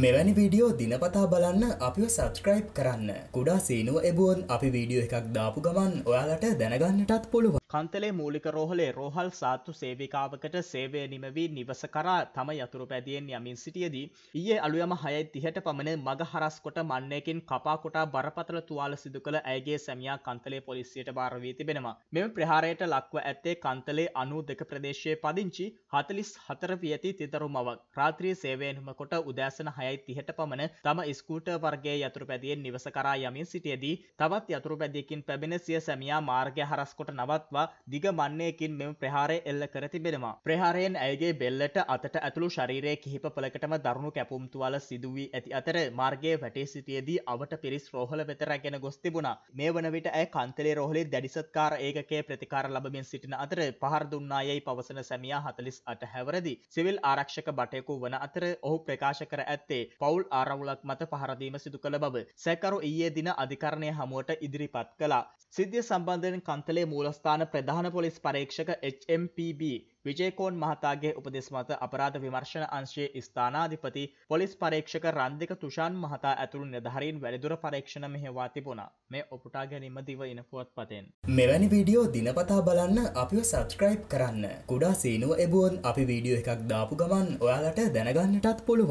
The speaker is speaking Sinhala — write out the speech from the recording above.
මෙවැනි වීඩියෝ දිනපතා බලන්න අපිව සබස්ක්‍රයිබ් කරන්න කුඩා සීනුව එබුවන් අපි වීඩියෝ එකක් දාපු ගමන් ඔයාලට දැනගන්නටත් පුළුවන් කන්තලේ මූලික රෝහලේ රෝහල් සාත්තු සේවිකාවකට සේවය නිමවී නිවස කරා තම යතුරු පැදියෙන් යමින් සිටියදී ඊයේ අලුයම හයයි තිහට පමණ මග හරස්කොට මන්නයකින් කපාකොටා බරපතල තුවාල සිදු කළ ඇගේ සැමියා කන්තලේ පොලිසියට භාරවී තිබෙනවා මෙම ප්‍රහාරයට ලක්ව ඇත්තේ කන්තලේ අනූ දෙක ප්‍රදේශයේ පදිංචි හතලිස් හතර වියති තිතරු මවක් රාත්‍රී සේවයෙන්ම කොට උදෑසන හයයි තිහට පමණ තම ස්කූට වර්ගේ යතුරු පැදියෙන් නිවස කරා යමින් සිටියදී තවත් යතුරු පැදියකින් පැබෙන සිය සැමියා මාර්ගය හරස්කොට නවත්වා දක්වා දිග මන්නයකින් මෙම ප්‍රහාරය එල්ල කර තිබෙනවා. ප්‍රහාරයෙන් ඇයගේ බෙල්ලට අතට ඇතුළු ශරීරයේ කිහිප පළකටම දරුණු කැපුම් තුවාල සිදු වී ඇති අතර මාර්ගයේ වැටී සිටියේදී අවට පිරිස් රෝහල වෙත රැගෙන ගොස් තිබුණා. මේ වන විට ඇය කන්තලේ රෝහලේ දැඩිසත්කාර ඒකකයේ ප්‍රතිකාර ලබමින් සිටින අතර පහර දුන්නායයි පවසන සැමියා 48 හැවරදී සිවිල් ආරක්ෂක බටයෙකු වන අතර ඔහු ප්‍රකාශ කර ඇත්තේ පවුල් ආරවුලක් මත පහරදීම සිදු කළ බව සැකරු ඊයේ දින අධිකරණය හමුවට ඉදිරිපත් කළා. සිද්ධිය සම්බන්ධයෙන් කන්තලේ මූලස්ථාන ප්‍රධාන පොලිස් පරීක්ෂක HMPB විජයකෝන් මහතාගේ උපදෙස් මත අපරාධ විමර්ශන අංශයේ ස්ථානාධිපති පොලිස් පරීක්ෂක රන්දික තුෂාන් මහතා ඇතුළු නිධාරීන් වැඩිදුර පරීක්ෂණ මෙහෙවා තිබුණා. මේ ඔපුටා ගැනීම දිවයින පුවත්පතෙන්. මෙවැනි වීඩියෝ දිනපතා බලන්න අපිව සබස්ක්‍රයිබ් කරන්න. කුඩා සීනුව එබුවන් අපි වීඩියෝ එකක් දාපු ගමන් ඔයාලට දැනගන්නටත් පුළුවන්.